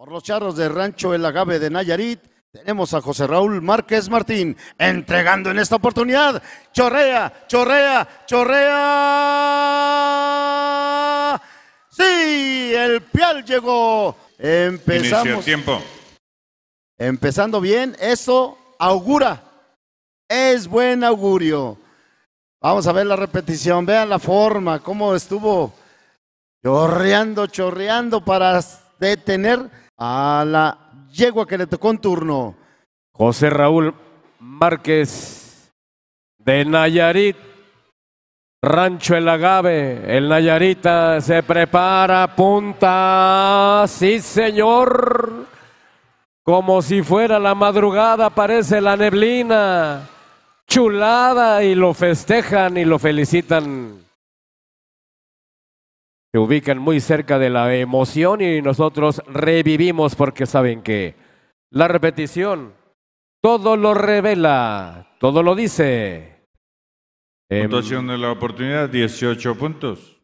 Por los charros de Rancho El Agave de Nayarit, tenemos a José Raúl Márquez Martín entregando en esta oportunidad. Chorrea, chorrea, chorrea. Sí, el pial llegó. Empezamos. tiempo. Empezando bien, eso augura. Es buen augurio. Vamos a ver la repetición. Vean la forma, cómo estuvo chorreando, chorreando para detener a la yegua que le tocó en turno. José Raúl Márquez de Nayarit. Rancho El Agave, el Nayarita se prepara, punta, sí señor, como si fuera la madrugada, aparece la neblina, chulada y lo festejan y lo felicitan se ubican muy cerca de la emoción y nosotros revivimos porque saben que la repetición todo lo revela, todo lo dice. Votación em, de la oportunidad, 18 puntos.